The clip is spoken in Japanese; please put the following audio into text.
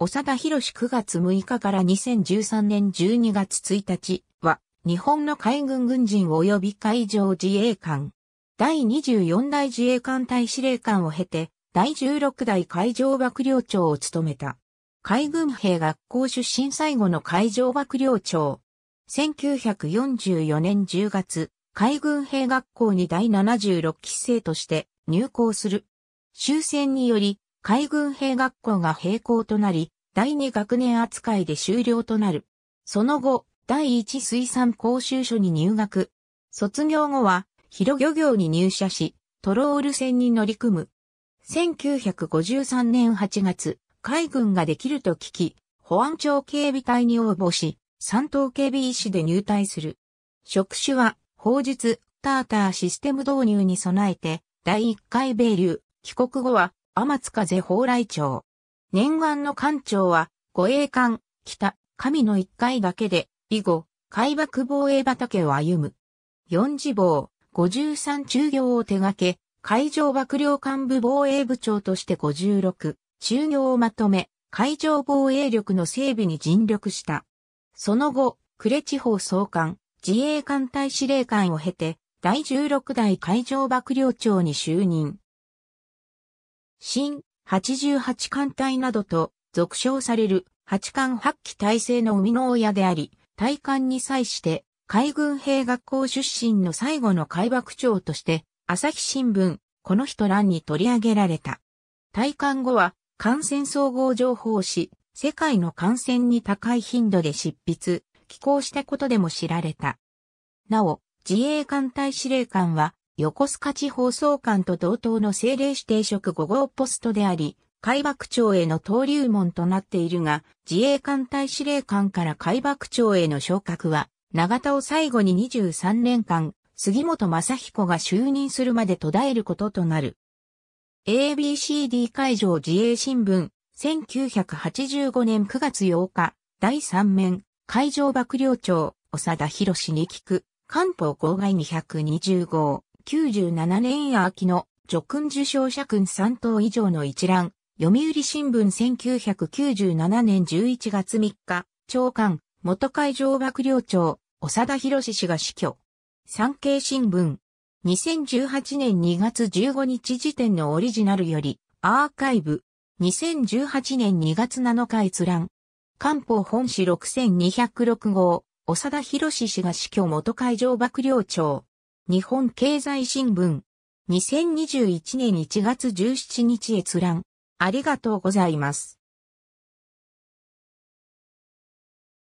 長田博9月6日から2013年12月1日は、日本の海軍軍人及び海上自衛官。第24代自衛官隊司令官を経て、第16代海上幕僚長を務めた。海軍兵学校出身最後の海上幕僚長。1944年10月、海軍兵学校に第76期生として入校する。終戦により、海軍兵学校が閉校となり、第2学年扱いで終了となる。その後、第1水産講習所に入学。卒業後は、広漁業に入社し、トロール船に乗り組む。1953年8月、海軍ができると聞き、保安庁警備隊に応募し、三等警備医師で入隊する。職種は、法術、ターターシステム導入に備えて、第1回米流、帰国後は、天津風蓬莱町。念願の艦長は、護衛艦、北、神の一回だけで、以後、海爆防衛畑を歩む。四次防、五十三中行を手掛け、海上幕僚幹部防衛部長として五十六、中行をまとめ、海上防衛力の整備に尽力した。その後、呉地方総監、自衛艦隊司令官を経て、第十六代海上幕僚長に就任。新88艦隊などと俗称される8艦8機体制の生みの親であり、大艦に際して海軍兵学校出身の最後の海幕長として、朝日新聞、この人欄に取り上げられた。大艦後は、感染総合情報誌、世界の感染に高い頻度で執筆、寄稿したことでも知られた。なお、自衛艦隊司令官は、横須賀地方総監と同等の政令指定職5号ポストであり、海幕長への登竜門となっているが、自衛艦隊司令官から海幕長への昇格は、長田を最後に23年間、杉本正彦が就任するまで途絶えることとなる。ABCD 海上自衛新聞、1985年9月8日、第3面、海上幕僚長、長田博に聞く、官報郊外220号。97年秋の叙勲受賞者勲3等以上の一覧、読売新聞1997年11月3日、長官、元会場幕僚長、長田博氏が死去。産経新聞。2018年2月15日時点のオリジナルより、アーカイブ。2018年2月7日閲覧。官報本市6206号、長田博氏が死去元会場幕僚長。日本経済新聞。2021年1月17日閲覧。ありがとうございます。